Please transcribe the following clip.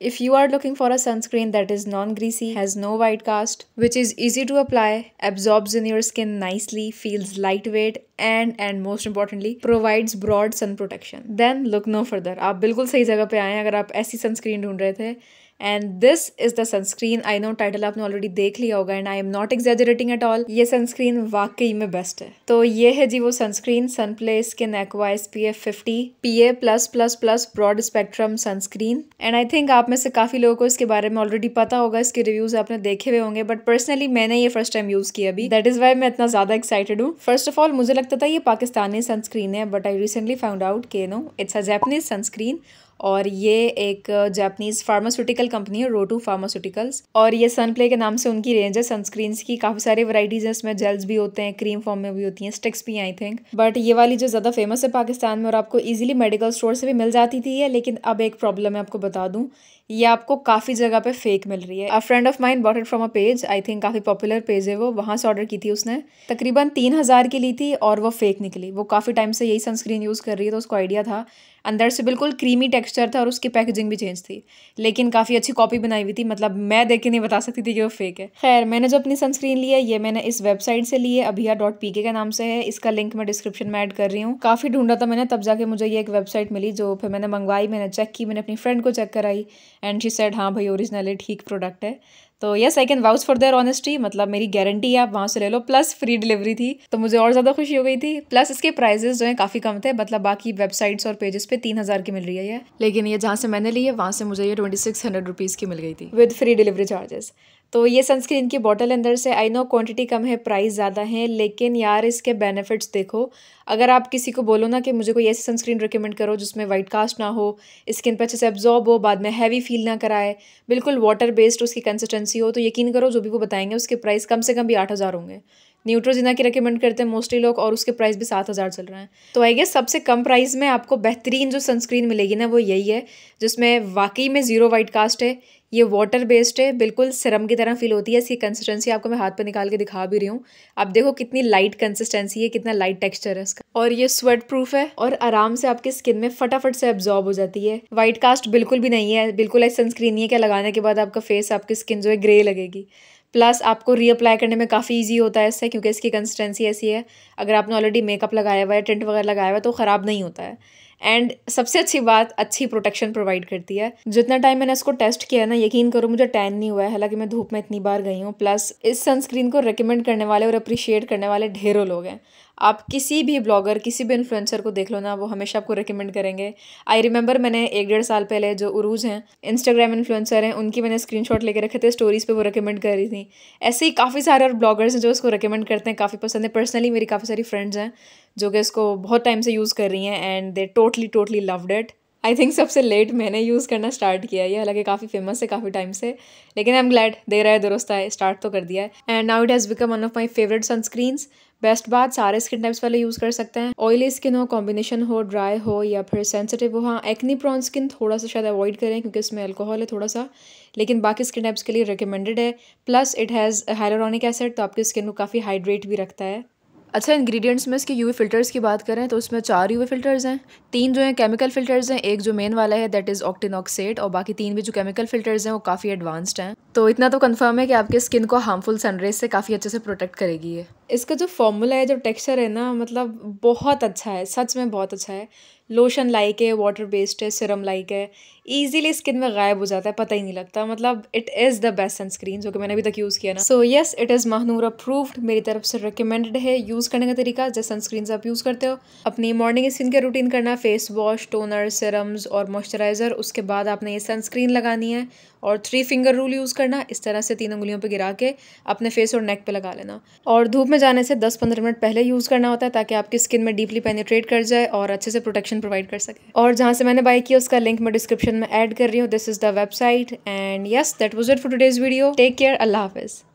If you are looking for a sunscreen that is non-greasy, has no white cast, which is easy to apply, absorbs in your skin nicely, feels lightweight and and most importantly provides broad sun protection. Then look no further. आप बिल्कुल सही जगह पे आए हैं अगर आप ऐसी sunscreen and this is the sunscreen I know title आपने ऑलरेडी देख लिया होगा and I am not exaggerating at all ये सनस्क्रीन वाकई में बेस्ट है तो ये है जी वो सनस्क्रीन सनप्लेस के नेकवा S P F fifty P A plus plus plus broad spectrum sunscreen and I think आप में से काफ़ी लोगों को इसके बारे में ऑलरेडी पता होगा इसके रिव्यूज आपने देखे हुए होंगे बट पर्सनली मैंने ये फर्स्ट टाइम यूज़ किया अभी दैट इज़ वाई मैं इतना ज़्यादा एक्साइटेड हूँ फर्स्ट ऑफ ऑल मुझे लगता था ये पाकिस्तानी सनस्क्रीन है but I recently found out के no it's a Japanese sunscreen और ये एक जापनीज फार्मास्यूटिकल कंपनी है रोटू फार्मास्यूटिकल्स और ये सनप्ले के नाम से उनकी रेंज है सनस्क्रीन की काफ़ी सारी वराइटीज हैं इसमें जेल्स भी होते हैं क्रीम फॉर्म में भी होती हैं स्टिक्स भी आई थिंक बट ये वाली जो ज़्यादा फेमस है पाकिस्तान में और आपको ईजिली मेडिकल स्टोर से भी मिल जाती थी लेकिन अब एक प्रॉब्लम है आपको बता दूँ ये आपको काफ़ी जगह पे फेक मिल रही है a friend of mine bought from a page I think काफ़ी पॉपुलर पेज है वो वहाँ से ऑर्डर की थी उसने तकरीबन तीन हज़ार की ली थी और वो फेक निकली वो काफ़ी टाइम से यही सनस्क्रीन यूज़ कर रही है तो उसको आइडिया था अंदर से बिल्कुल क्रीमी टेक्सचर था और उसकी पैकेजिंग भी चेंज थी लेकिन काफ़ी अच्छी कॉपी बनाई हुई थी मतलब मैं देख के नहीं बता सकती थी कि वो फेक है खैर मैंने जो अपनी सनस्क्रीन ली है ये मैंने इस वेबसाइट से ली है अभिया डॉट पी के नाम से है इसका लिंक मैं डिस्क्रिप्शन में ऐड कर रही हूँ काफ़ी ढूंढा था मैंने तब जाके मुझे ये एक वेबसाइट मिली जो फिर मैंने मंगवाई मैंने चेक की मैंने अपनी फ्रेंड को चेक कराई एंड शी सेड हाँ भाई ओरिजिनल है ठीक प्रोडक्ट है तो yes I can vouch for their honesty मतलब मेरी गारंटी है आप वहाँ से ले लो प्लस फ्री डिलीवरी थी तो मुझे और ज़्यादा खुशी हो गई थी प्लस इसके प्राइजेस जो हैं काफ़ी कम थे मतलब बाकी वेबसाइट्स और पेजेस पे तीन हज़ार की मिल रही है ये लेकिन ये जहाँ से मैंने ली है वहाँ से मुझे ये ट्वेंटी सिक्स हंड्रेड रुपीज़ की मिल गई थी विद फ्री डिलीवरी चार्जेस तो ये सनस्क्रीन की बॉटल अंदर से आई नो क्वांटिटी कम है प्राइस ज़्यादा है लेकिन यार इसके बेनिफिट्स देखो अगर आप किसी को बोलो ना कि मुझे कोई ऐसी सनस्क्रीन रिकमेंड करो जिसमें वाइट कास्ट ना हो स्किन पर अच्छे से एब्जॉर्ब हो बाद में हैवी फील ना कराए बिल्कुल वाटर बेस्ड उसकी कंसिस्टेंसी हो तो यकीन करो जो भी वो बताएंगे उसके प्राइस कम से कम भी आठ हज़ार होंगे न्यूट्रोजिना की रिकमेंड करते हैं मोस्टली लोग और उसके प्राइस भी सात हज़ार चल रहे हैं तो आई गेस सबसे कम प्राइस में आपको बेहतरीन जो सनस्क्रीन मिलेगी ना वो यही है जिसमें वाकई में ज़ीरो वाइट कास्ट है ये वाटर बेस्ड है बिल्कुल सिरम की तरह फील होती है इसकी कंसिस्टेंसी आपको मैं हाथ पर निकाल के दिखा भी रही हूँ आप देखो कितनी लाइट कंसिस्टेंसी है कितना लाइट टेक्स्चर है इसका और ये स्वेट प्रूफ है और आराम से आपकी स्किन में फटाफट से एब्जॉर्ब हो जाती है वाइट कास्ट बिल्कुल भी नहीं है बिल्कुल ऐसी सनस्क्रीन नहीं है क्या लगाने के बाद आपका फेस आपकी स्किन जो है ग्रे लगेगी प्लस आपको रीअप्लाई करने में काफ़ी ईजी होता है इससे क्योंकि इसकी कंसिस्टेंसी ऐसी है अगर आपने ऑलरेडी मेकअप लगाया हुआ है टेंट वगैरह लगाया हुआ है तो ख़राब नहीं होता है एंड सबसे अच्छी बात अच्छी प्रोटेक्शन प्रोवाइड करती है जितना टाइम मैंने इसको टेस्ट किया है ना यकीन करो मुझे टैन नहीं हुआ है हालांकि मैं धूप में इतनी बार गई हूँ प्लस इस सनस्क्रीन को रिकमेंड करने वाले और अप्रिशिएट करने वाले ढेरों लोग हैं आप किसी भी ब्लॉगर किसी भी इन्फ्लुएंसर को देख लो ना वो हमेशा आपको रिकमेंड करेंगे आई रिमेंबर मैंने एक डेढ़ साल पहले जो उरूज हैं इंस्टाग्राम इन्फ्लुएंसर हैं उनकी मैंने स्क्रीनशॉट लेके रखे थे स्टोरीज़ पे वो रिकमेंड कर रही थी ऐसे ही काफ़ी सारे और ब्लॉगर्स हैं जो उसको रिकमेंड करते हैं काफ़ी पसंद है पर्सनली मेरी काफ़ी सारी फ्रेंड्स हैं जो कि इसको बहुत टाइम से यूज़ कर रही हैं and they totally totally loved it I think सबसे लेट मैंने यूज़ करना स्टार्ट किया है हालांकि काफ़ी फेमस है काफ़ी टाइम से लेकिन आई एम ग्लैड दे रहा है दुरुस्त है स्टार्ट तो कर दिया है and now it has become one of my favourite sunscreens best बात सारे स्किन टाइप्स वाले यूज़ कर सकते हैं ऑयली स्किन हो कॉम्बिनेशन हो ड्राई हो या फिर सेंसिटिव हो हाँ एक्नी प्रॉन स्किन थोड़ा सा शायद अवॉइड करें क्योंकि इसमें अल्कोहल है थोड़ा सा लेकिन बाकी स्किन टाइप्स के लिए रिकमेंडेड है plus it has hyaluronic acid तो आपकी स्किन को काफ़ी हाइड्रेट भी रखता है अच्छा इंग्रेडिएंट्स में इसके यूवी फ़िल्टर्स की बात करें तो उसमें चार यूवी फ़िल्टर्स हैं तीन जो हैं केमिकल फ़िल्टर्स हैं एक जो मेन वाला है दैट इज़ ऑक्टिन और बाकी तीन भी जो केमिकल फ़िल्टर्स हैं वो काफ़ी एडवांस्ड हैं तो इतना तो कन्फर्म है कि आपके स्किन को हार्मफुल सनरेज से काफ़ी अच्छे से प्रोटेक्ट करेगी है इसका जो फॉर्मूला है जो टेक्सचर है ना मतलब बहुत अच्छा है सच में बहुत अच्छा है लोशन लाइक है वाटर बेस्ड है सिरम लाइक है ईजिली स्किन में गायब हो जाता है पता ही नहीं लगता मतलब it is the best sunscreen जो कि मैंने अभी तक यूज़ किया ना so yes it is Mahanoor approved मेरी तरफ से रिकमेंडेड है यूज़ करने का तरीका जैसे सनस्क्रीन आप यूज़ करते हो अपनी मॉर्निंग स्किन के रूटीन करना फेस वॉश टोनर सिरम्स और मॉइस्चराइज़र उसके बाद आपने ये सनस्क्रीन लगानी है और थ्री फिंगर रूल यूज़ करना इस तरह से तीन उंगलियों पे गिरा के अपने फेस और नेक पे लगा लेना और धूप में जाने से 10-15 मिनट पहले यूज़ करना होता है ताकि आपकी स्किन में डीपली पेनिट्रेट कर जाए और अच्छे से प्रोटेक्शन प्रोवाइड कर सके और जहाँ से मैंने बाई किया उसका लिंक मैं डिस्क्रिप्शन में ऐड कर रही हूँ this is the website and yes that was it for days video take care अल्लाह हाफिज़